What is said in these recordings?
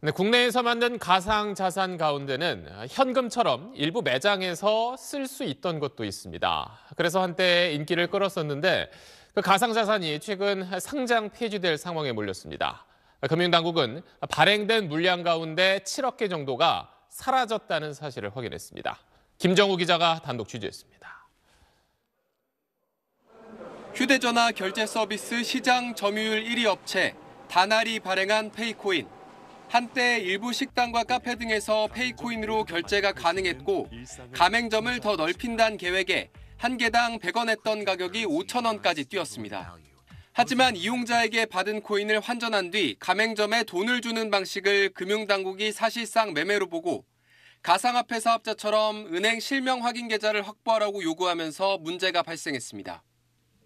네, 국내에서 만든 가상 자산 가운데는 현금처럼 일부 매장에서 쓸 수 있던 것도 있습니다. 그래서 한때 인기를 끌었었는데 그 가상 자산이 최근 상장 폐지될 상황에 몰렸습니다. 금융당국은 발행된 물량 가운데 7억 개 정도가 사라졌다는 사실을 확인했습니다. 김정우 기자가 단독 취재했습니다. 휴대전화 결제 서비스 시장 점유율 1위 업체 다날이 발행한 페이코인. 한때 일부 식당과 카페 등에서 페이코인으로 결제가 가능했고 가맹점을 더 넓힌다는 계획에 한 개당 100원 했던 가격이 5천원까지 뛰었습니다. 하지만 이용자에게 받은 코인을 환전한 뒤 가맹점에 돈을 주는 방식을 금융당국이 사실상 매매로 보고 가상화폐 사업자처럼 은행 실명 확인 계좌를 확보하라고 요구하면서 문제가 발생했습니다.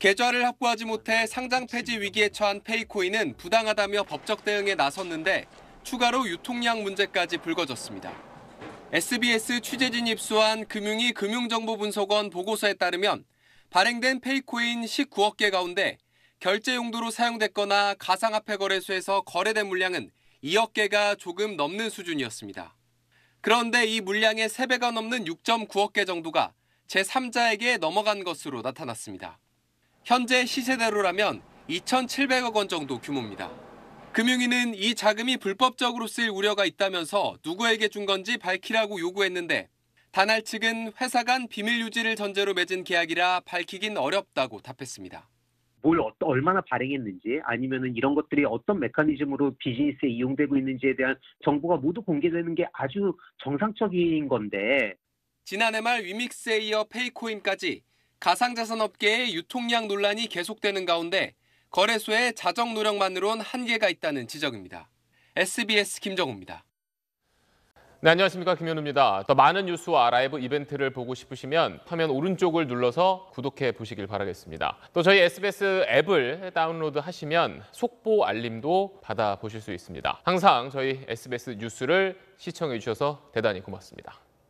계좌를 확보하지 못해 상장 폐지 위기에 처한 페이코인은 부당하다며 법적 대응에 나섰는데 추가로 유통량 문제까지 불거졌습니다. SBS 취재진 입수한 금융위 금융정보분석원 보고서에 따르면 발행된 페이코인 19억 개 가운데 결제 용도로 사용됐거나 가상화폐 거래소에서 거래된 물량은 2억 개가 조금 넘는 수준이었습니다. 그런데 이 물량의 3배가 넘는 6.9억 개 정도가 제3자에게 넘어간 것으로 나타났습니다. 현재 시세대로라면 2,700억 원 정도 규모입니다. 금융위는 이 자금이 불법적으로 쓸 우려가 있다면서 누구에게 준 건지 밝히라고 요구했는데 단알 측은 회사 간 비밀 유지를 전제로 맺은 계약이라 밝히긴 어렵다고 답했습니다. 뭘 어떠, 얼마나 발행했는지 아니면은 이런 것들이 어떤 메커니즘으로 비즈니스에 이용되고 있는지에 대한 정보가 모두 공개되는 게 아주 정상적인 건데 지난해 말 위믹스에 이어 페이코인까지 가상자산업계의 유통량 논란이 계속되는 가운데 거래소의 자정 노력만으론 한계가 있다는 지적입니다. SBS 김정우입니다. 네, 안녕하십니까. 김현우입니다. 더 많은 뉴스와 라이브 이벤트를 보고 싶으시면 화면 오른쪽을 눌러서 구독해 보시길 바라겠습니다. 또 저희 SBS 앱을 다운로드 하시면 속보 알림도 받아보실 수 있습니다. 항상 저희 SBS 뉴스를 시청해 주셔서 대단히 고맙습니다.